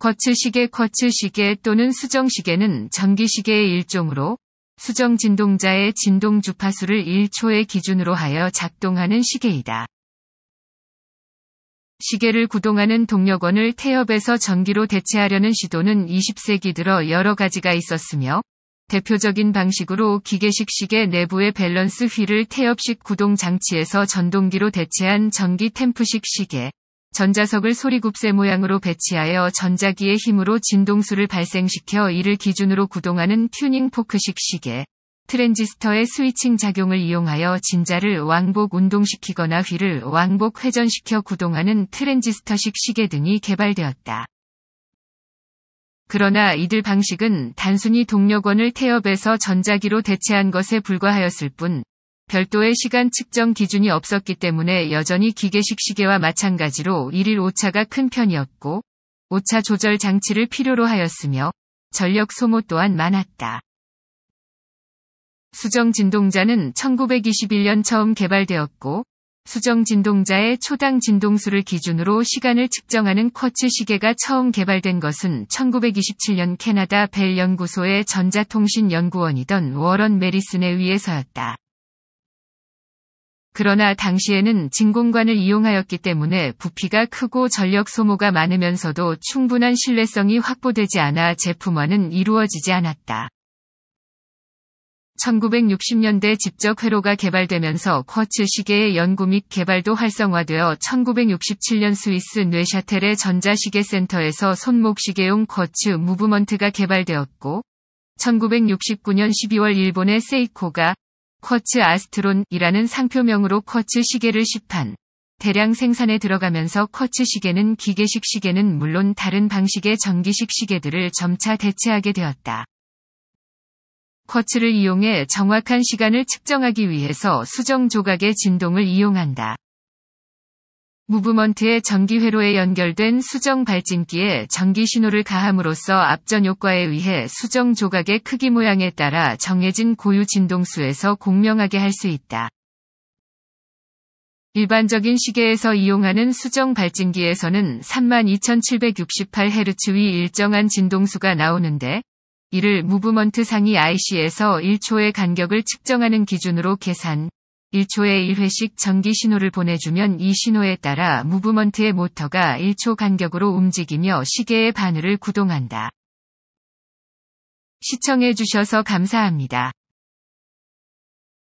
거츠시계 거츠시계 또는 수정시계는 전기시계의 일종으로 수정 진동자의 진동 주파수를 1초의 기준으로 하여 작동하는 시계이다. 시계를 구동하는 동력원을 태엽에서 전기로 대체하려는 시도는 20세기 들어 여러 가지가 있었으며 대표적인 방식으로 기계식 시계 내부의 밸런스 휠을 태엽식 구동 장치에서 전동기로 대체한 전기 템프식 시계, 전자석을 소리굽쇠 모양으로 배치하여 전자기의 힘으로 진동수를 발생시켜 이를 기준으로 구동하는 튜닝 포크식 시계, 트랜지스터의 스위칭 작용을 이용하여 진자를 왕복 운동시키거나 휠을 왕복 회전시켜 구동하는 트랜지스터식 시계 등이 개발되었다. 그러나 이들 방식은 단순히 동력원을 태엽에서 전자기로 대체한 것에 불과하였을 뿐 별도의 시간 측정 기준이 없었기 때문에 여전히 기계식 시계와 마찬가지로 1일 오차가 큰 편이었고, 오차 조절 장치를 필요로 하였으며, 전력 소모 또한 많았다. 수정 진동자는 1921년 처음 개발되었고, 수정 진동자의 초당 진동수를 기준으로 시간을 측정하는 쿼츠 시계가 처음 개발된 것은 1927년 캐나다 벨 연구소의 전자통신연구원이던 워런 메리슨에 의해서였다. 그러나 당시에는 진공관을 이용하였기 때문에 부피가 크고 전력 소모가 많으면서도 충분한 신뢰성이 확보되지 않아 제품화는 이루어지지 않았다. 1960년대 직접 회로가 개발되면서 쿼츠 시계의 연구 및 개발도 활성화되어 1967년 스위스 뇌샤텔의 전자시계 센터에서 손목 시계용 쿼츠 무브먼트가 개발되었고 1969년 12월 일본의 세이코가 쿼츠 아스트론이라는 상표명으로 쿼츠 시계를 시판. 대량 생산에 들어가면서 쿼츠 시계는 기계식 시계는 물론 다른 방식의 전기식 시계들을 점차 대체하게 되었다. 쿼츠를 이용해 정확한 시간을 측정하기 위해서 수정 조각의 진동을 이용한다. 무브먼트의 전기회로에 연결된 수정 발진기에 전기 신호를 가함으로써 앞전 효과에 의해 수정 조각의 크기 모양에 따라 정해진 고유 진동수에서 공명하게 할 수 있다. 일반적인 시계에서 이용하는 수정 발진기에서는 32,768Hz 위 일정한 진동수가 나오는데 이를 무브먼트 상위 IC에서 1초의 간격을 측정하는 기준으로 계산, 1초에 1회씩 전기 신호를 보내주면 이 신호에 따라 무브먼트의 모터가 1초 간격으로 움직이며 시계의 바늘을 구동한다. 시청해주셔서 감사합니다.